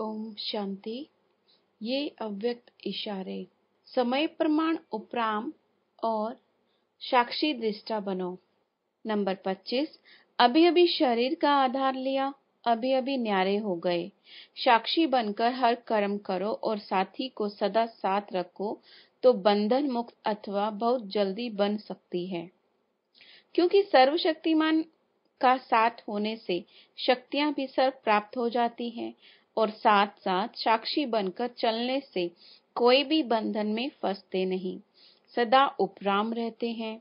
ओम शांति ये अव्यक्त इशारे समय प्रमाण उपराम और साक्षी दृष्टा बनो नंबर 25 अभी अभी शरीर का आधार लिया अभी अभी न्यारे हो गए साक्षी बनकर हर कर्म करो और साथी को सदा साथ रखो तो बंधन मुक्त अथवा बहुत जल्दी बन सकती है क्योंकि सर्वशक्तिमान का साथ होने से शक्तियां भी सर्व प्राप्त हो जाती हैं और साथ साथ साक्षी बनकर चलने से कोई भी बंधन में फंसते नहीं सदा उपराम रहते हैं